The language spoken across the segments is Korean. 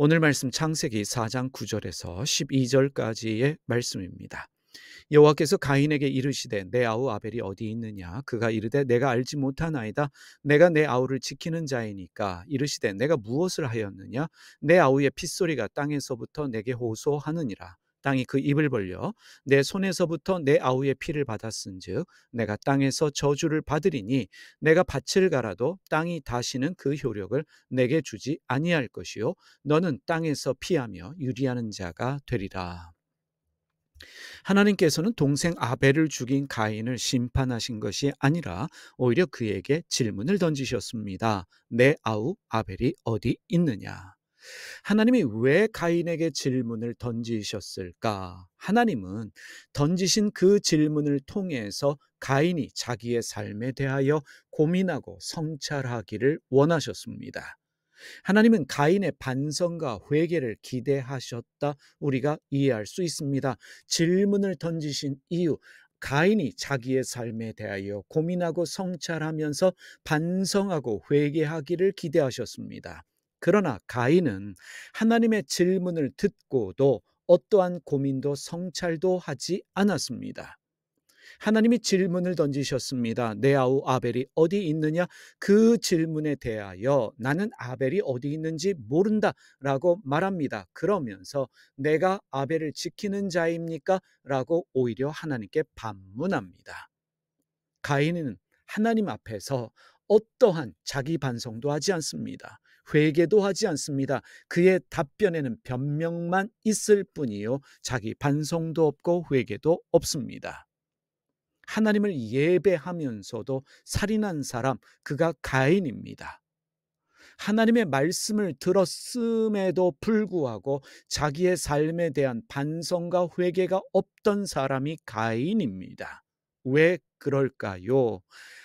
오늘 말씀 창세기 4장 9절에서 12절까지의 말씀입니다. 여호와께서 가인에게 이르시되 내 아우 아벨이 어디 있느냐 그가 이르되 내가 알지 못한 아이다 내가 내 아우를 지키는 자이니까 이르시되 내가 무엇을 하였느냐 내 아우의 핏소리가 땅에서부터 내게 호소하느니라 땅이 그 입을 벌려 내 손에서부터 내 아우의 피를 받았은즉 내가 땅에서 저주를 받으리니 내가 밭을 갈아도 땅이 다시는 그 효력을 내게 주지 아니할 것이요 너는 땅에서 피하며 유리하는 자가 되리라. 하나님께서는 동생 아벨을 죽인 가인을 심판하신 것이 아니라 오히려 그에게 질문을 던지셨습니다. 내 아우 아벨이 어디 있느냐? 하나님이 왜 가인에게 질문을 던지셨을까? 하나님은 던지신 그 질문을 통해서 가인이 자기의 삶에 대하여 고민하고 성찰하기를 원하셨습니다. 하나님은 가인의 반성과 회개를 기대하셨다 우리가 이해할 수 있습니다. 질문을 던지신 이유 가인이 자기의 삶에 대하여 고민하고 성찰하면서 반성하고 회개하기를 기대하셨습니다. 그러나 가인은 하나님의 질문을 듣고도 어떠한 고민도 성찰도 하지 않았습니다. 하나님이 질문을 던지셨습니다. 내 아우 아벨이 어디 있느냐? 그 질문에 대하여 나는 아벨이 어디 있는지 모른다 라고 말합니다. 그러면서 내가 아벨을 지키는 자입니까? 라고 오히려 하나님께 반문합니다. 가인은 하나님 앞에서 어떠한 자기 반성도 하지 않습니다. 회개도 하지 않습니다. 그의 답변에는 변명만 있을 뿐이요. 자기 반성도 없고 회개도 없습니다. 하나님을 예배하면서도 살인한 사람, 그가 가인입니다. 하나님의 말씀을 들었음에도 불구하고 자기의 삶에 대한 반성과 회개가 없던 사람이 가인입니다. 왜 그럴까요?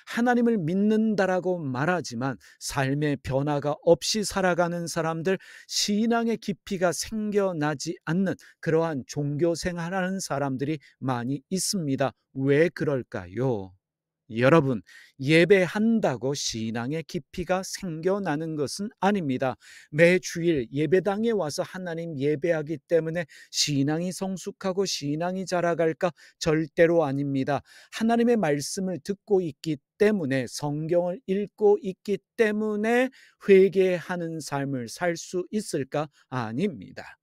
하나님을 믿는다라고 말하지만 삶의 변화가 없이 살아가는 사람들, 신앙의 깊이가 생겨나지 않는 그러한 종교 생활하는 사람들이 많이 있습니다. 왜 그럴까요? 여러분, 예배한다고 신앙의 깊이가 생겨나는 것은 아닙니다. 매 주일 예배당에 와서 하나님 예배하기 때문에 신앙이 성숙하고 신앙이 자라갈까? 절대로 아닙니다. 하나님의 말씀을 듣고 있기 때문에 성경을 읽고 있기 때문에 회개하는 삶을 살 수 있을까? 아닙니다.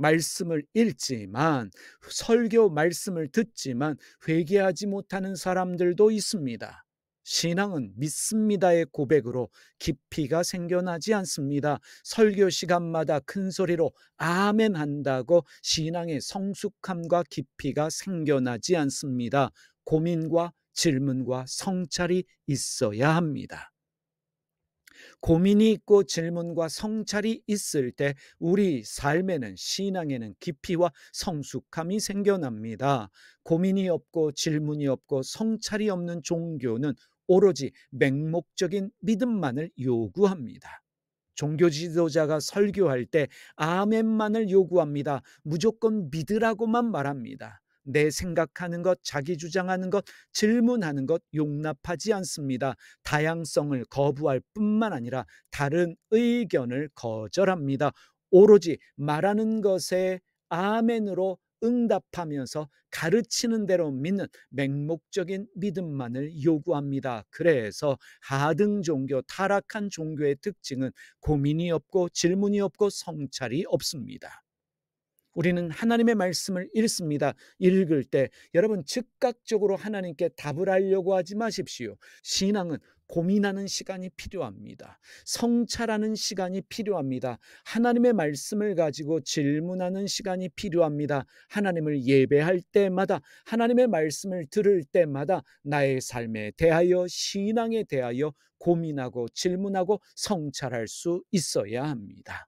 말씀을 읽지만 설교 말씀을 듣지만 회개하지 못하는 사람들도 있습니다. 신앙은 믿습니다의 고백으로 깊이가 생겨나지 않습니다. 설교 시간마다 큰 소리로 아멘 한다고 신앙의 성숙함과 깊이가 생겨나지 않습니다. 고민과 질문과 성찰이 있어야 합니다. 고민이 있고 질문과 성찰이 있을 때 우리 삶에는 신앙에는 깊이와 성숙함이 생겨납니다. 고민이 없고 질문이 없고 성찰이 없는 종교는 오로지 맹목적인 믿음만을 요구합니다. 종교 지도자가 설교할 때 아멘만을 요구합니다. 무조건 믿으라고만 말합니다. 내 생각하는 것, 자기 주장하는 것, 질문하는 것 용납하지 않습니다. 다양성을 거부할 뿐만 아니라 다른 의견을 거절합니다. 오로지 말하는 것에 아멘으로 응답하면서 가르치는 대로 믿는 맹목적인 믿음만을 요구합니다. 그래서 하등 종교, 타락한 종교의 특징은 고민이 없고 질문이 없고 성찰이 없습니다. 우리는 하나님의 말씀을 읽습니다. 읽을 때 여러분 즉각적으로 하나님께 답을 하려고 하지 마십시오. 신앙은 고민하는 시간이 필요합니다. 성찰하는 시간이 필요합니다. 하나님의 말씀을 가지고 질문하는 시간이 필요합니다. 하나님을 예배할 때마다 하나님의 말씀을 들을 때마다 나의 삶에 대하여 신앙에 대하여 고민하고 질문하고 성찰할 수 있어야 합니다.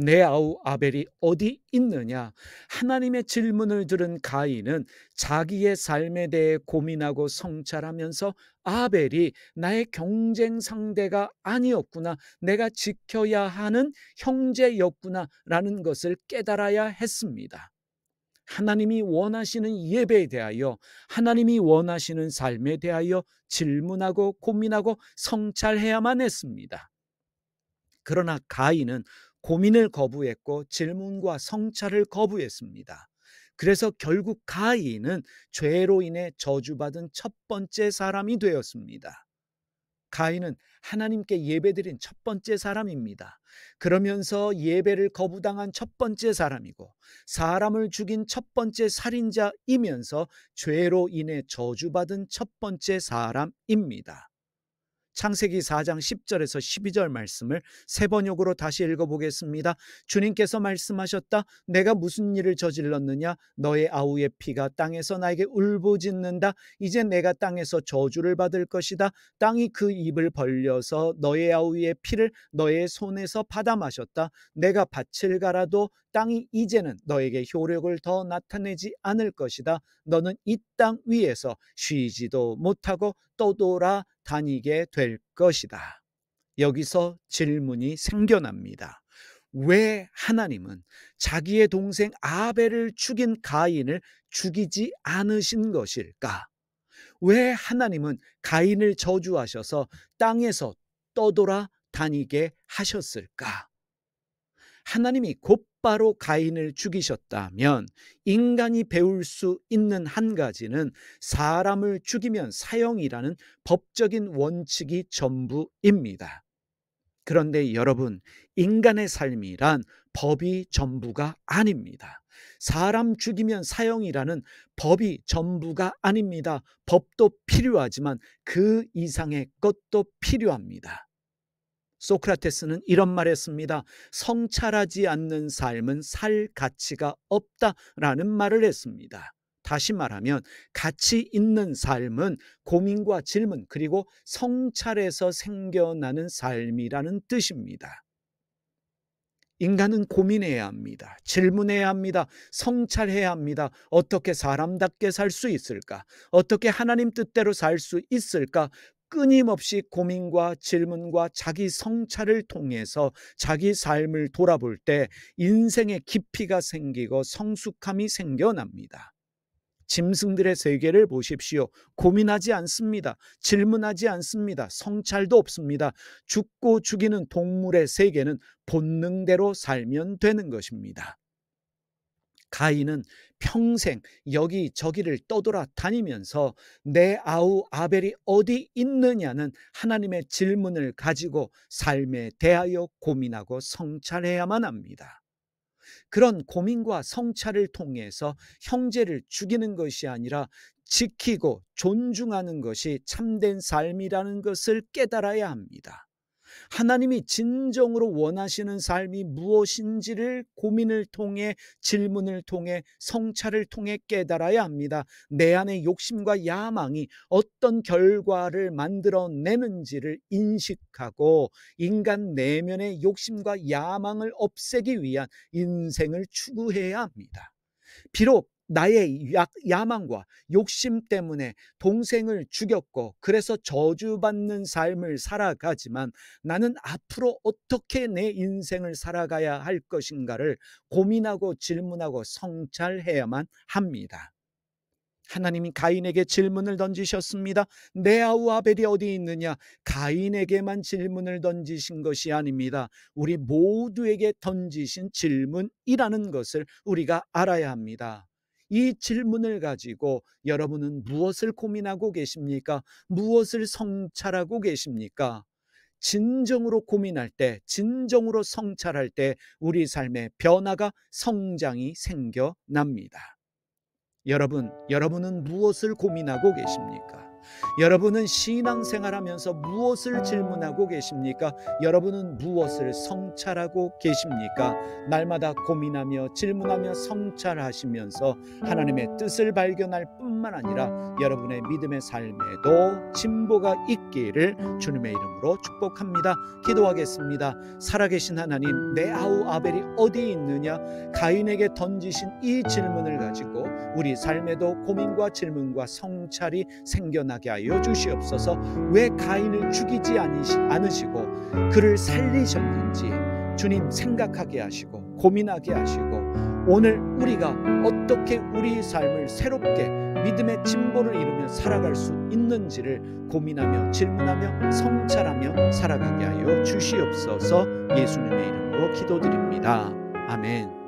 내아우 아벨이 어디 있느냐? 하나님의 질문을 들은 가인은 자기의 삶에 대해 고민하고 성찰하면서 아벨이 나의 경쟁 상대가 아니었구나. 내가 지켜야 하는 형제였구나라는 것을 깨달아야 했습니다. 하나님이 원하시는 예배에 대하여 하나님이 원하시는 삶에 대하여 질문하고 고민하고 성찰해야만 했습니다. 그러나 가인은 고민을 거부했고 질문과 성찰을 거부했습니다. 그래서 결국 가인은 죄로 인해 저주받은 첫 번째 사람이 되었습니다. 가인은 하나님께 예배드린 첫 번째 사람입니다. 그러면서 예배를 거부당한 첫 번째 사람이고 사람을 죽인 첫 번째 살인자이면서 죄로 인해 저주받은 첫 번째 사람입니다. 창세기 4장 10절에서 12절 말씀을 세 번역으로 다시 읽어보겠습니다. 주님께서 말씀하셨다. 내가 무슨 일을 저질렀느냐? 너의 아우의 피가 땅에서 나에게 울부짖는다. 이제 내가 땅에서 저주를 받을 것이다. 땅이 그 입을 벌려서 너의 아우의 피를 너의 손에서 받아 마셨다. 내가 밭을 갈아도 땅이 이제는 너에게 효력을 더 나타내지 않을 것이다. 너는 이 땅 위에서 쉬지도 못하고 떠돌아 다니게 될 것이다. 여기서 질문이 생겨납니다. 왜 하나님은 자기의 동생 아벨을 죽인 가인을 죽이지 않으신 것일까? 왜 하나님은 가인을 저주하셔서 땅에서 떠돌아 다니게 하셨을까? 하나님이 곧바로 가인을 죽이셨다면 인간이 배울 수 있는 한 가지는 사람을 죽이면 사형이라는 법적인 원칙이 전부입니다. 그런데 여러분, 인간의 삶이란 법이 전부가 아닙니다. 사람 죽이면 사형이라는 법이 전부가 아닙니다. 법도 필요하지만 그 이상의 것도 필요합니다. 소크라테스는 이런 말했습니다. 성찰하지 않는 삶은 살 가치가 없다라는 말을 했습니다. 다시 말하면 가치 있는 삶은 고민과 질문 그리고 성찰에서 생겨나는 삶이라는 뜻입니다. 인간은 고민해야 합니다. 질문해야 합니다. 성찰해야 합니다. 어떻게 사람답게 살 수 있을까? 어떻게 하나님 뜻대로 살 수 있을까? 끊임없이 고민과 질문과 자기 성찰을 통해서 자기 삶을 돌아볼 때 인생의 깊이가 생기고 성숙함이 생겨납니다. 짐승들의 세계를 보십시오. 고민하지 않습니다. 질문하지 않습니다. 성찰도 없습니다. 죽고 죽이는 동물의 세계는 본능대로 살면 되는 것입니다. 가인은 평생 여기 저기를 떠돌아 다니면서 내 아우 아벨이 어디 있느냐는 하나님의 질문을 가지고 삶에 대하여 고민하고 성찰해야만 합니다. 그런 고민과 성찰을 통해서 형제를 죽이는 것이 아니라 지키고 존중하는 것이 참된 삶이라는 것을 깨달아야 합니다. 하나님이 진정으로 원하시는 삶이 무엇인지를 고민을 통해 질문을 통해 성찰을 통해 깨달아야 합니다. 내 안의 욕심과 야망이 어떤 결과를 만들어내는지를 인식하고 인간 내면의 욕심과 야망을 없애기 위한 인생을 추구해야 합니다. 비록 나의 야, 망과 욕심 때문에 동생을 죽였고 그래서 저주받는 삶을 살아가지만 나는 앞으로 어떻게 내 인생을 살아가야 할 것인가를 고민하고 질문하고 성찰해야만 합니다. 하나님이 가인에게 질문을 던지셨습니다. 내 아우 아벨이 어디 있느냐? 가인에게만 질문을 던지신 것이 아닙니다. 우리 모두에게 던지신 질문이라는 것을 우리가 알아야 합니다. 이 질문을 가지고 여러분은 무엇을 고민하고 계십니까? 무엇을 성찰하고 계십니까? 진정으로 고민할 때, 진정으로 성찰할 때 우리 삶의 변화가 성장이 생겨납니다. 여러분, 여러분은 무엇을 고민하고 계십니까? 여러분은 신앙생활하면서 무엇을 질문하고 계십니까? 여러분은 무엇을 성찰하고 계십니까? 날마다 고민하며 질문하며 성찰하시면서 하나님의 뜻을 발견할 뿐만 아니라 여러분의 믿음의 삶에도 진보가 있기를 주님의 이름으로 축복합니다. 기도하겠습니다. 살아계신 하나님, 내 아우 아벨이 어디 있느냐? 가인에게 던지신 이 질문을 가지고 우리 삶에도 고민과 질문과 성찰이 생겨나 나게 하여 주시옵소서 왜 가인을 죽이지 않으시고 그를 살리셨는지 주님 생각하게 하시고 고민하게 하시고 오늘 우리가 어떻게 우리 삶을 새롭게 믿음의 진보를 이루며 살아갈 수 있는지를 고민하며 질문하며 성찰하며 살아가게 하여 주시옵소서 예수님의 이름으로 기도드립니다. 아멘.